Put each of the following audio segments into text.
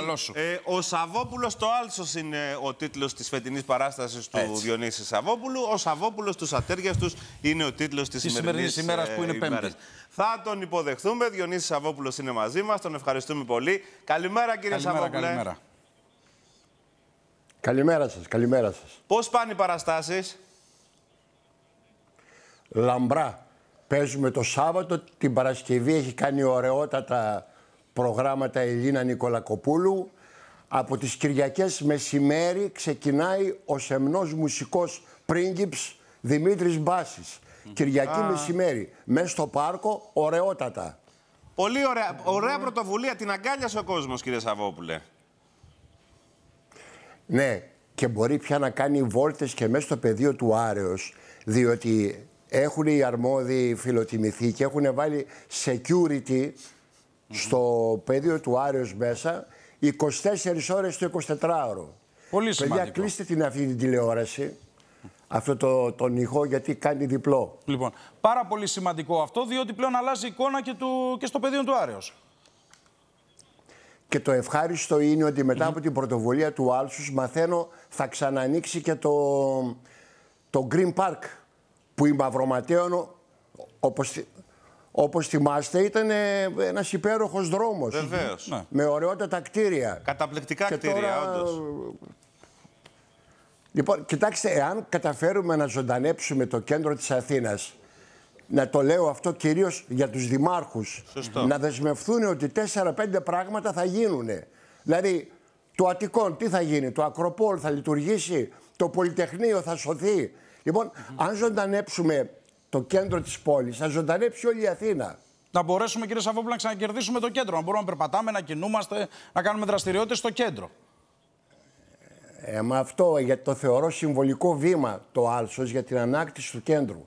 Λοιπόν, ε, ο Σαββόπουλος το Άλσος είναι ο τίτλος της φετινής παράστασης του Διονύσης Σαββόπουλου. Ο Σαββόπουλος τους Ατέρια τους είναι ο τίτλος της σημερινή ημέρας ε, που είναι Πέμπτη. Θα τον υποδεχθούμε. Διονύσης Σαββόπουλος είναι μαζί μας. Τον ευχαριστούμε πολύ. Καλημέρα, κύριε Σαβόπουλο. Καλημέρα. Καλημέρα σας, καλημέρα σας. Πώς πάνε οι παραστάσεις? Λαμπρά. Παίζουμε το Σάββατο, την Παρασκευή έχει κάνει ωραιότατα προγράμματα Ελίνα Νικολακοπούλου. Από τις Κυριακές μεσημέρι ξεκινάει ο σεμνός μουσικός πρίγκιπς Δημήτρης Μπάσης. Κυριακή μεσημέρι, μέσα στο πάρκο, ωραιότατα. Πολύ ωραία, ωραία πρωτοβουλία, την αγκάλιασε ο κόσμος κύριε Σαββόπουλε. Ναι, και μπορεί πια να κάνει βόλτες και μέσα στο πεδίο του Άρεος, διότι έχουν οι αρμόδιοι φιλοτιμηθεί και έχουν βάλει security στο πεδίο του Άριος μέσα 24 ώρες το 24ωρο. Πολύ σημαντικό. Παιδιά, κλείστε την αυτή την τηλεόραση αυτό το, τον ηχό γιατί κάνει διπλό. Λοιπόν, πάρα πολύ σημαντικό αυτό διότι πλέον αλλάζει εικόνα και, του, και στο πεδίο του Άριος. Και το ευχάριστο είναι ότι μετά από την πρωτοβουλία του Άλσους μαθαίνω θα ξανανοίξει και το, το Green Park που η Μαυροματέωνο όπως Όπως θυμάστε, ήταν ε, ένας υπέροχος δρόμος. Βεβαίως. Ναι. Με ωραιότατα κτίρια. Καταπληκτικά και κτίρια, τώρα... όντως. Ε, λοιπόν, κοιτάξτε, εάν καταφέρουμε να ζωντανέψουμε το κέντρο της Αθήνας, να το λέω αυτό κυρίως για τους δημάρχους, να δεσμευθούν ότι 4-5 πράγματα θα γίνουν. Δηλαδή, το ατικόν τι θα γίνει, το Ακροπόλ θα λειτουργήσει, το Πολυτεχνείο θα σωθεί. Λοιπόν, αν ζωντανέψουμε το κέντρο της πόλης. Θα ζωντανέψει όλη η Αθήνα. Να μπορέσουμε, κύριε Σαββόπουλο, να ξανακερδίσουμε το κέντρο. Να μπορούμε να περπατάμε, να κινούμαστε, να κάνουμε δραστηριότητες στο κέντρο. Ε, αυτό ε, γιατί το θεωρώ συμβολικό βήμα το Άλσος για την ανάκτηση του κέντρου.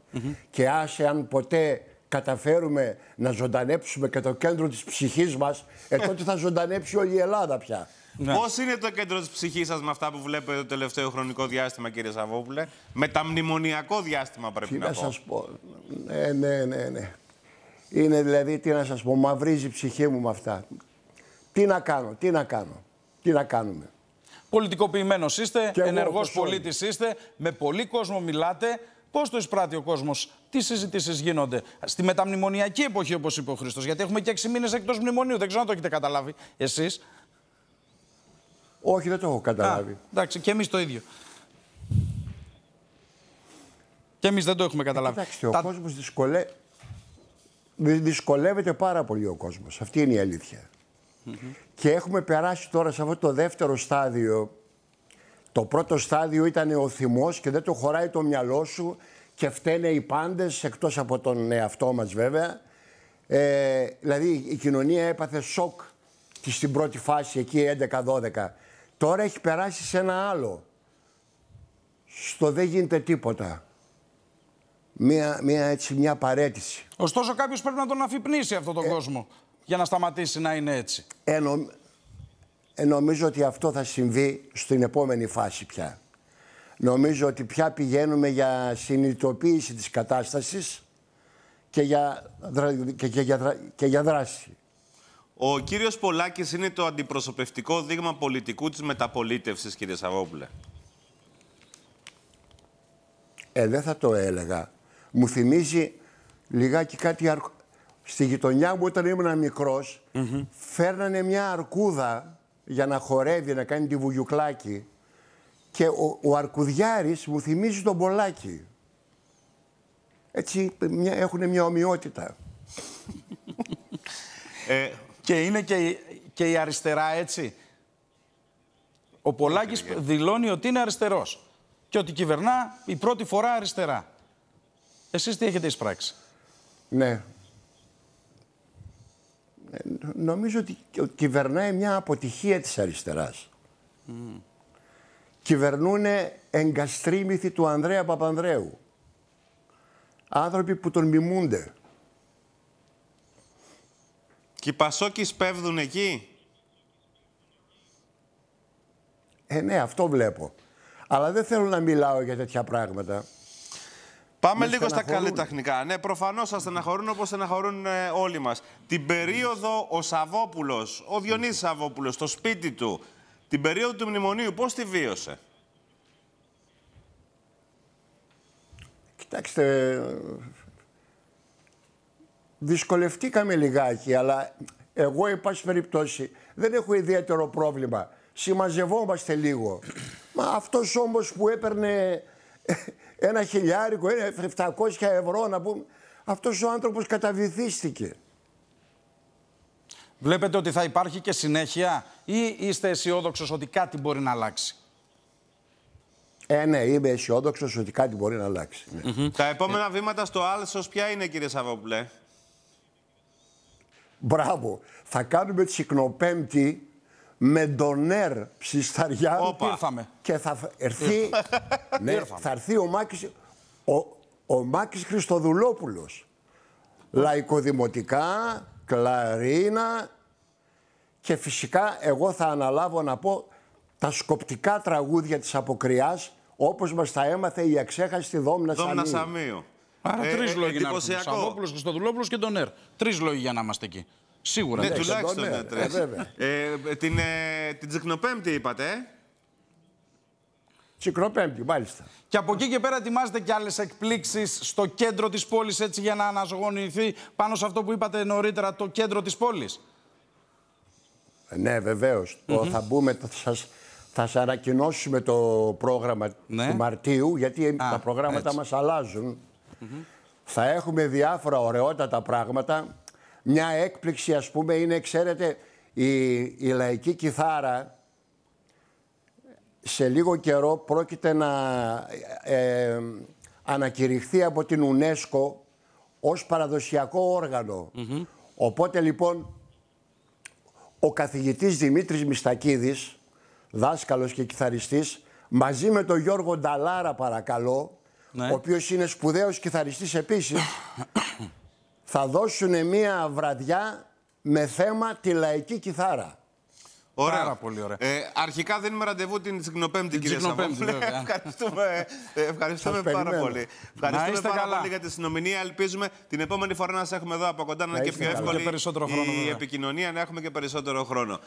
Και άσε αν ποτέ καταφέρουμε να ζωντανέψουμε και το κέντρο της ψυχής μας, ε, τότε θα ζωντανέψει όλη η Ελλάδα πια. Ναι. Πώς είναι το κέντρο της ψυχής σας με αυτά που βλέπετε το τελευταίο χρονικό διάστημα, κύριε Σαββόπουλε, με τα μνημονιακό διάστημα, πρέπει τι να, να πω. Σας πω. Ναι, ναι, ναι, ναι. Είναι δηλαδή, τι να σας πω, μαυρίζει η ψυχή μου με αυτά. Τι να κάνω, τι να κάνω, τι να κάνουμε. Πολιτικοποιημένος είστε, ενεργό πολίτης είστε, με πολύ κόσμο μιλάτε. Πώς το εισπράττει ο κόσμος, τι συζητήσεις γίνονται. Στη μεταμνημονιακή εποχή, όπως είπε ο Χρήστος, γιατί έχουμε και 6 μήνες εκτός μνημονίου, δεν ξέρω αν το έχετε καταλάβει εσείς. Όχι, δεν το έχω καταλάβει. Α, εντάξει, και εμείς το ίδιο. Και εμείς δεν το έχουμε καταλάβει. Εντάξει, ο κόσμος δυσκολε... δυσκολεύεται πάρα πολύ ο κόσμος. Αυτή είναι η αλήθεια. Mm Και έχουμε περάσει τώρα σε αυτό το δεύτερο στάδιο. Το πρώτο στάδιο ήταν ο θυμός και δεν το χωράει το μυαλό σου και φταίνε οι πάντες εκτός από τον εαυτό μας, βέβαια. Ε, δηλαδή η κοινωνία έπαθε σοκ στην πρώτη φάση εκεί 11-12. Τώρα έχει περάσει σε ένα άλλο. Στο δεν γίνεται τίποτα. Μια, μια, έτσι, μια παρέτηση. Ωστόσο κάποιος πρέπει να τον αφυπνίσει αυτόν τον ε, κόσμο για να σταματήσει να είναι έτσι. Ε, ε, νομίζω ότι αυτό θα συμβεί στην επόμενη φάση πια. Νομίζω ότι πια πηγαίνουμε για συνειδητοποίηση της κατάστασης και για, και, και για δράση. Ο κύριος Πολάκης είναι το αντιπροσωπευτικό δείγμα πολιτικού της μεταπολίτευσης, κύριε Σαββόπουλε. Ε, δεν θα το έλεγα. Μου θυμίζει λιγάκι κάτι. Στη γειτονιά μου, όταν ήμουν μικρός, φέρνανε μια αρκούδα για να χορεύει, να κάνει τη βουγιουκλάκι. Και ο, ο Αρκουδιάρης μου θυμίζει τον Πολάκη. Έτσι μια, έχουν μια ομοιότητα. ε, και είναι και, και η αριστερά έτσι. Ο Πολάκης ναι. δηλώνει ότι είναι αριστερός και ότι κυβερνά η πρώτη φορά αριστερά. Εσείς τι έχετε εισπράξει. Ναι. Ε, νομίζω ότι κυβερνάει μια αποτυχία της αριστεράς. Mm. Κυβερνούν εγκαστρίμηθοι του Ανδρέα Παπανδρέου. Άνθρωποι που τον μιμούνται. Και οι Πασόκοι σπέβδουν εκεί. Ε, ναι, αυτό βλέπω. Αλλά δεν θέλω να μιλάω για τέτοια πράγματα. Πάμε λίγο στα καλλιτεχνικά. Ναι, προφανώς σας στεναχωρούν όπως στεναχωρούν ε, όλοι μας. Την περίοδο ο Σαββόπουλος, ο Διονύσης Σαββόπουλος, στο σπίτι του, την περίοδο του μνημονίου, πώς τη βίωσε. Κοιτάξτε, δυσκολευτήκαμε λιγάκι, αλλά εγώ, εν πάση περιπτώσει, δεν έχω ιδιαίτερο πρόβλημα. Συμμαζευόμαστε λίγο. Μα αυτός όμως που έπαιρνε ένα χιλιάρικο, 700 ευρώ να πούμε, αυτός ο άνθρωπος καταβυθίστηκε. Βλέπετε ότι θα υπάρχει και συνέχεια ή είστε αισιόδοξος ότι κάτι μπορεί να αλλάξει. Ε, ναι, είμαι αισιόδοξος ότι κάτι μπορεί να αλλάξει. Ναι. Τα επόμενα βήματα στο Άλσος ποια είναι κύριε Σαββόπουλε. Μπράβο. Θα κάνουμε τσικνοπέμπτη με τον Όπα. Ψισταριά. Και θα έρθει, ναι, θα έρθει ο Μάκης, ο, Μάκης Χριστοδουλόπουλος. Λαϊκοδημοτικά, κλαρίνα και φυσικά εγώ θα αναλάβω να πω τα σκοπτικά τραγούδια της Αποκριάς όπως μας τα έμαθε η αξέχαστη Δόμνα Σαμίου. Άρα ε, τρεις ε, λόγοι να έρθουν. Σαββόπουλο, Χρυστοδουλόπουλο και τον ΕΡ. Τρεις λόγοι για να είμαστε εκεί. Σίγουρα. Ναι, τουλάχιστον ναι, ε, την, ε, την Τσικνοπέμπτη είπατε. Ε? Τσικνοπέμπτη, μάλιστα. Και από εκεί και πέρα ετοιμάζετε και άλλες εκπλήξεις στο κέντρο της πόλης, έτσι για να αναζωογονηθεί πάνω σε αυτό που είπατε νωρίτερα, το κέντρο της πόλης. Ναι, βεβαίως. Mm -hmm. Θα μπούμε, θα σας, θα ανακοινώσουμε το πρόγραμμα ναι. του Μαρτίου, γιατί Α, τα προγράμματα μας αλλάζουν θα έχουμε διάφορα ωραιότατα πράγματα. Μια έκπληξη, ας πούμε, είναι, ξέρετε, η, η λαϊκή κιθάρα σε λίγο καιρό πρόκειται να ε, ε, ανακηρυχθεί από την UNESCO ως παραδοσιακό όργανο. Οπότε, λοιπόν, ο καθηγητής Δημήτρης Μιστακίδης, δάσκαλος και κιθαριστής, μαζί με τον Γιώργο Νταλάρα, παρακαλώ, ναι. ο οποίος είναι σπουδαίος κιθαριστής επίσης, θα δώσουν μία βραδιά με θέμα τη λαϊκή κιθάρα. Ωραία. Πάρα πολύ ωραία. Ε, αρχικά δίνουμε ραντεβού την Τσικνοπέμπτη, κύριε Σαββόπουλε. Ναι, ευχαριστούμε, ε, ε, πάρα πολύ. Ευχαριστούμε πάρα καλά. πολύ για τη συνομιλία. Ελπίζουμε την επόμενη φορά να σε έχουμε εδώ από κοντά να είναι και πιο εύκολη και η επικοινωνία, να έχουμε και περισσότερο χρόνο.